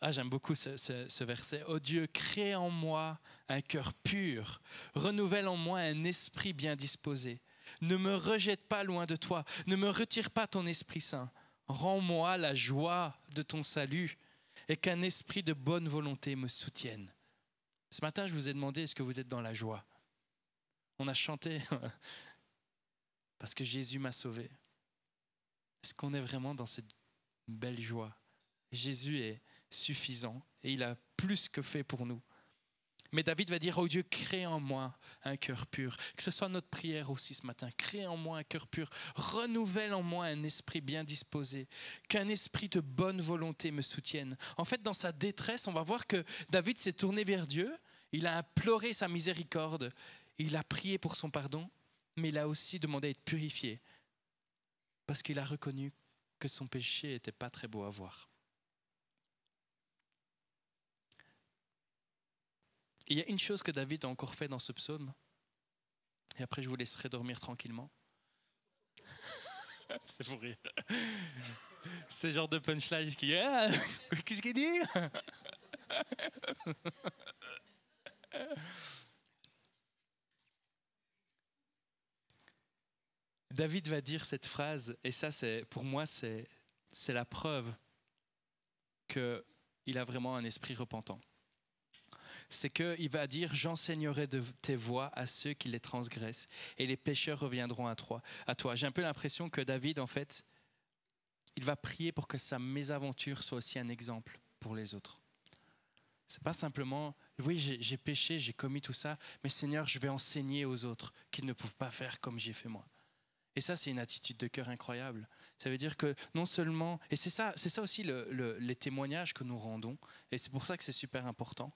ah, j'aime beaucoup ce, verset. oh Dieu, crée en moi un cœur pur, renouvelle en moi un esprit bien disposé. Ne me rejette pas loin de toi. Ne me retire pas ton Esprit Saint. Rends-moi la joie de ton salut et qu'un esprit de bonne volonté me soutienne. Ce matin, je vous ai demandé est-ce que vous êtes dans la joie On a chanté parce que Jésus m'a sauvé. Est-ce qu'on est vraiment dans cette belle joie Jésus est suffisant et il a plus que fait pour nous. Mais David va dire, oh Dieu, crée en moi un cœur pur. Que ce soit notre prière aussi ce matin. Crée en moi un cœur pur. Renouvelle en moi un esprit bien disposé. Qu'un esprit de bonne volonté me soutienne. En fait, dans sa détresse, on va voir que David s'est tourné vers Dieu. Il a imploré sa miséricorde. Il a prié pour son pardon. Mais il a aussi demandé à être purifié. Parce qu'il a reconnu que son péché n'était pas très beau à voir. il y a une chose que David a encore fait dans ce psaume, et après je vous laisserai dormir tranquillement. C'est pour rire. C'est genre de punchline qui ah, Qu'est-ce qu'il dit David va dire cette phrase, et ça, c'est pour moi, c'est la preuve qu'il a vraiment un esprit repentant c'est qu'il va dire J'enseignerai de tes voies à ceux qui les transgressent, et les pécheurs reviendront à toi. À toi. J'ai un peu l'impression que David, en fait, il va prier pour que sa mésaventure soit aussi un exemple pour les autres. C'est pas simplement Oui, j'ai péché, j'ai commis tout ça, mais Seigneur, je vais enseigner aux autres qu'ils ne peuvent pas faire comme j'ai fait moi. Et ça, c'est une attitude de cœur incroyable. Ça veut dire que non seulement, et c'est ça, c'est ça aussi le, les témoignages que nous rendons, et c'est pour ça que c'est super important,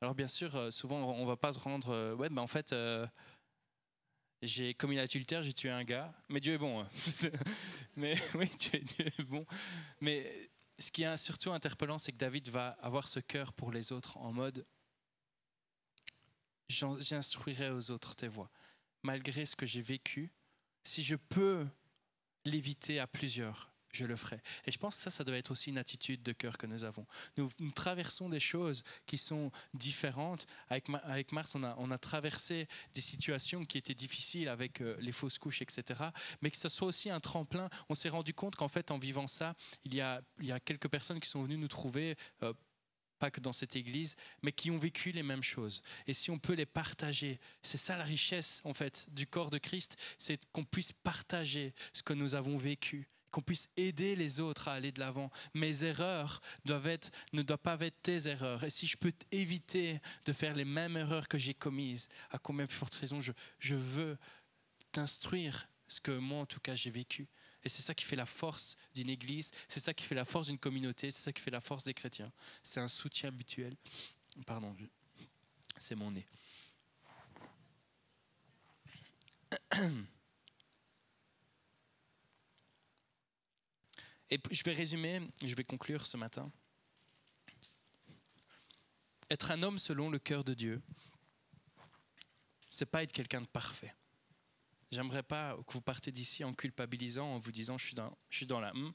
alors bien sûr, euh, souvent on va pas se rendre, euh, ouais, ben en fait, euh, j'ai commis l'adultère, j'ai tué un gars, mais Dieu est bon. Hein. mais oui, Dieu, bon. Mais ce qui est surtout interpellant, c'est que David va avoir ce cœur pour les autres en mode, j'instruirai aux autres tes voix. malgré ce que j'ai vécu, si je peux l'éviter à plusieurs, je le ferai. Et je pense que ça, ça doit être aussi une attitude de cœur que nous avons. Nous, traversons des choses qui sont différentes. Avec, avec Mars, on a, traversé des situations qui étaient difficiles avec euh, les fausses couches, etc. Mais que ce soit aussi un tremplin. On s'est rendu compte qu'en fait, en vivant ça, il y, a, quelques personnes qui sont venues nous trouver. Euh, pas que dans cette église, mais qui ont vécu les mêmes choses. Et si on peut les partager, c'est ça la richesse en fait du corps de Christ, c'est qu'on puisse partager ce que nous avons vécu, qu'on puisse aider les autres à aller de l'avant. Mes erreurs doivent être, ne doivent pas être tes erreurs. Et si je peux éviter de faire les mêmes erreurs que j'ai commises, à combien plus forte raison je, veux t'instruire ce que moi, en tout cas, j'ai vécu. Et c'est ça qui fait la force d'une église, c'est ça qui fait la force d'une communauté, c'est ça qui fait la force des chrétiens. C'est un soutien mutuel. Pardon, c'est mon nez. Et je vais résumer, je vais conclure ce matin. Être un homme selon le cœur de Dieu, c'est pas être quelqu'un de parfait. J'aimerais pas que vous partiez d'ici en culpabilisant, en vous disant je suis dans, je suis dans la hmm,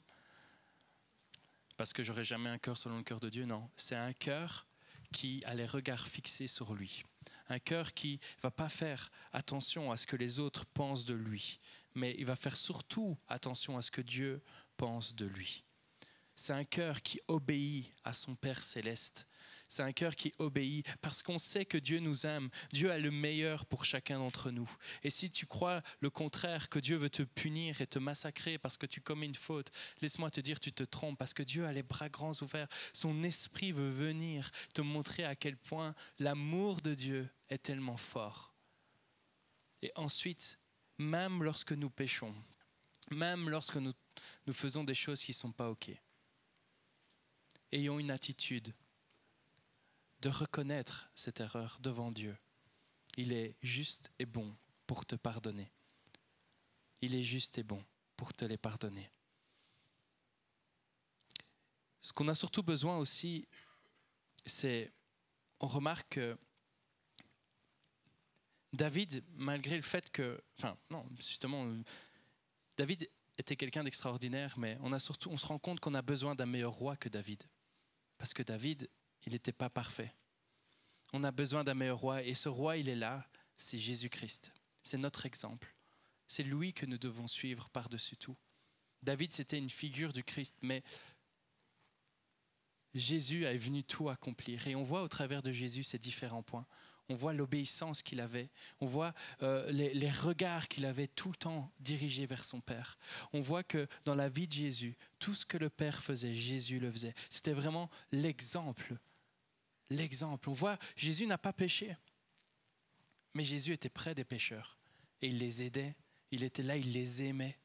parce que j'aurai jamais un cœur selon le cœur de Dieu. Non, c'est un cœur qui a les regards fixés sur lui, un cœur qui va pas faire attention à ce que les autres pensent de lui, mais il va faire surtout attention à ce que Dieu de lui. C'est un cœur qui obéit à son Père céleste. C'est un cœur qui obéit parce qu'on sait que Dieu nous aime. Dieu a le meilleur pour chacun d'entre nous. Et si tu crois le contraire, que Dieu veut te punir et te massacrer parce que tu commets une faute, laisse-moi te dire, tu te trompes parce que Dieu a les bras grands ouverts. Son esprit veut venir te montrer à quel point l'amour de Dieu est tellement fort. Et ensuite, même lorsque nous péchons, même lorsque nous nous faisons des choses qui ne sont pas OK. Ayons une attitude de reconnaître cette erreur devant Dieu. Il est juste et bon pour te pardonner. Il est juste et bon pour te les pardonner. Ce qu'on a surtout besoin aussi, c'est, on remarque que David, malgré le fait que, enfin non, justement, David était quelqu'un d'extraordinaire, mais on, a surtout, on se rend compte qu'on a besoin d'un meilleur roi que David. Parce que David, il n'était pas parfait. On a besoin d'un meilleur roi, et ce roi, il est là, c'est Jésus-Christ. C'est notre exemple. C'est lui que nous devons suivre par-dessus tout. David, c'était une figure du Christ, mais Jésus est venu tout accomplir. Et on voit au travers de Jésus ces différents points on voit l'obéissance qu'il avait, on voit euh, les, regards qu'il avait tout le temps dirigés vers son Père. On voit que dans la vie de Jésus, tout ce que le Père faisait, Jésus le faisait. C'était vraiment l'exemple. L'exemple. On voit, Jésus n'a pas péché, mais Jésus était près des pécheurs et il les aidait, il était là, il les aimait.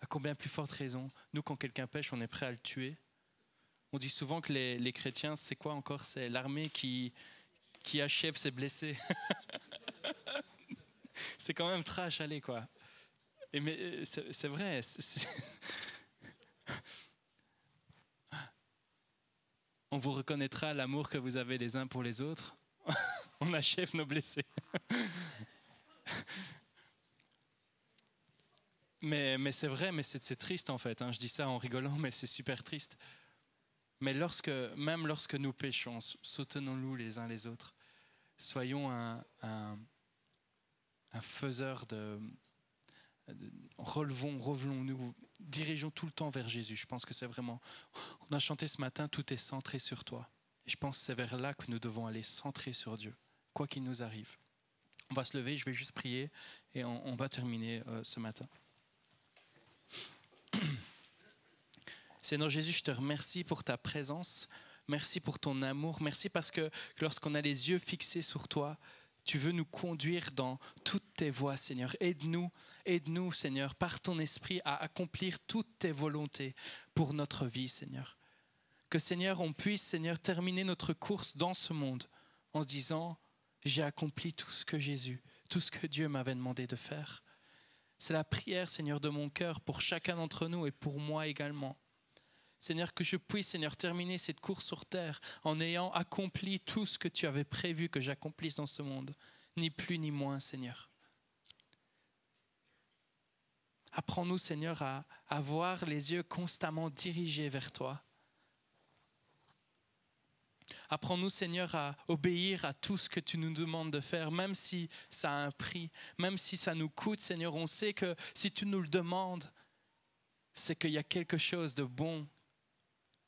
À combien plus forte raison, nous, quand quelqu'un pêche, on est prêt à le tuer. On dit souvent que les chrétiens, c'est quoi encore C'est l'armée qui, qui achève ses blessés. c'est quand même trash, allez, quoi. Et mais euh, c'est vrai. On vous reconnaîtra l'amour que vous avez les uns pour les autres. On achève nos blessés. Mais, mais c'est vrai, mais c'est triste en fait. Hein. Je dis ça en rigolant, mais c'est super triste. Mais lorsque, même lorsque nous péchons, soutenons-nous les uns les autres soyons un, faiseur de, Relevons, revenons nous dirigeons tout le temps vers Jésus. Je pense que c'est vraiment. On a chanté ce matin, tout est centré sur toi. je pense que c'est vers là que nous devons aller, centré sur Dieu, quoi qu'il nous arrive. On va se lever, je vais juste prier et on, va terminer euh, ce matin. Seigneur Jésus, je te remercie pour ta présence. Merci pour ton amour. Merci parce que lorsqu'on a les yeux fixés sur toi, tu veux nous conduire dans toutes tes voies, Seigneur. Aide-nous, aide-nous, Seigneur, par ton esprit à accomplir toutes tes volontés pour notre vie, Seigneur. Que, Seigneur, on puisse, Seigneur, terminer notre course dans ce monde en disant, j'ai accompli tout ce que Jésus, tout ce que Dieu m'avait demandé de faire. C'est la prière, Seigneur, de mon cœur pour chacun d'entre nous et pour moi également. Seigneur, que je puisse, Seigneur, terminer cette course sur terre en ayant accompli tout ce que tu avais prévu que j'accomplisse dans ce monde, ni plus ni moins, Seigneur. Apprends-nous, Seigneur, à avoir les yeux constamment dirigés vers toi. Apprends-nous, Seigneur, à obéir à tout ce que tu nous demandes de faire, même si ça a un prix, même si ça nous coûte, Seigneur. On sait que si tu nous le demandes, c'est qu'il y a quelque chose de bon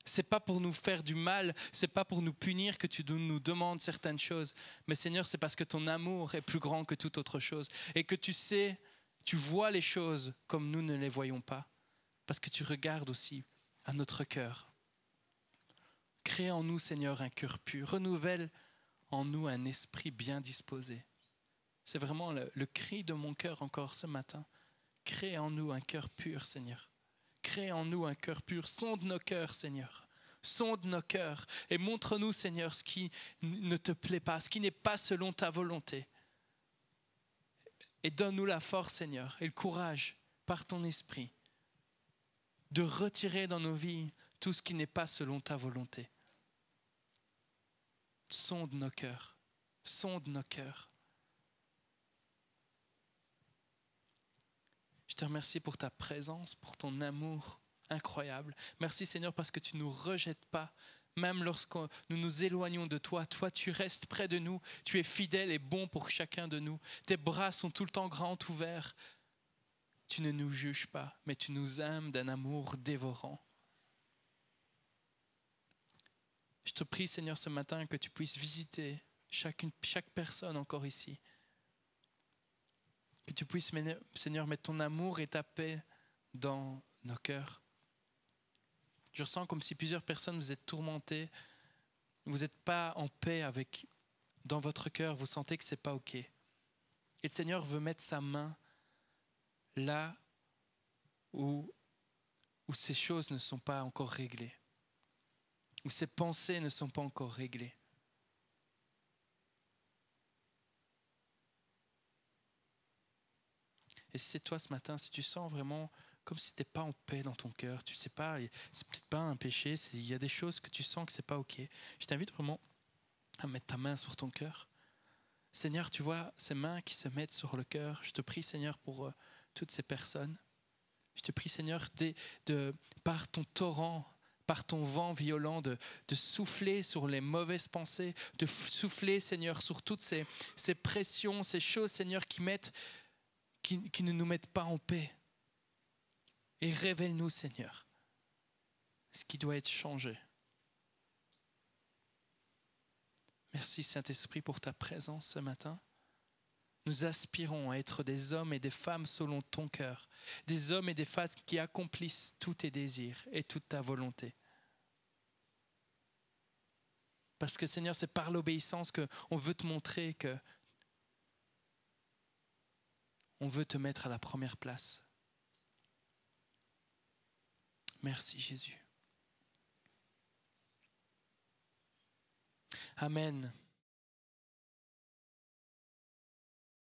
c'est pas pour nous faire du mal, c'est pas pour nous punir que tu nous demandes certaines choses. Mais Seigneur, c'est parce que ton amour est plus grand que toute autre chose et que tu sais, tu vois les choses comme nous ne les voyons pas, parce que tu regardes aussi à notre cœur. Crée en nous, Seigneur, un cœur pur. Renouvelle en nous un esprit bien disposé. C'est vraiment le, le, cri de mon cœur encore ce matin. Crée en nous un cœur pur, Seigneur crée en nous un cœur pur. Sonde nos cœurs, Seigneur. Sonde nos cœurs et montre-nous, Seigneur, ce qui ne te plaît pas, ce qui n'est pas selon ta volonté. Et donne-nous la force, Seigneur, et le courage par ton esprit de retirer dans nos vies tout ce qui n'est pas selon ta volonté. Sonde nos cœurs, sonde nos cœurs. te remercie pour ta présence, pour ton amour incroyable. Merci Seigneur parce que tu ne nous rejettes pas. Même lorsque nous nous éloignons de toi, toi tu restes près de nous, tu es fidèle et bon pour chacun de nous. Tes bras sont tout le temps grands ouverts. Tu ne nous juges pas, mais tu nous aimes d'un amour dévorant. Je te prie Seigneur ce matin que tu puisses visiter chacune, chaque personne encore ici que tu puisses, Seigneur, mettre ton amour et ta paix dans nos cœurs. Je ressens comme si plusieurs personnes vous êtes tourmentées, vous n'êtes pas en paix avec, dans votre cœur, vous sentez que ce n'est pas OK. Et le Seigneur veut mettre sa main là où, où ces choses ne sont pas encore réglées, où ces pensées ne sont pas encore réglées. Et c'est toi ce matin, si tu sens vraiment comme si tu n'étais pas en paix dans ton cœur, tu sais pas, c'est peut-être pas un péché, il y a des choses que tu sens que c'est pas OK. Je t'invite vraiment à mettre ta main sur ton cœur. Seigneur, tu vois ces mains qui se mettent sur le cœur. Je te prie, Seigneur, pour euh, toutes ces personnes. Je te prie, Seigneur, de, de, par ton torrent, par ton vent violent, de, souffler sur les mauvaises pensées, de souffler, Seigneur, sur toutes ces, ces pressions, ces choses, Seigneur, qui mettent qui, ne nous mettent pas en paix. Et révèle-nous, Seigneur, ce qui doit être changé. Merci, Saint-Esprit, pour ta présence ce matin. Nous aspirons à être des hommes et des femmes selon ton cœur, des hommes et des femmes qui accomplissent tous tes désirs et toute ta volonté. Parce que Seigneur, c'est par l'obéissance qu'on veut te montrer que on veut te mettre à la première place. Merci Jésus. Amen.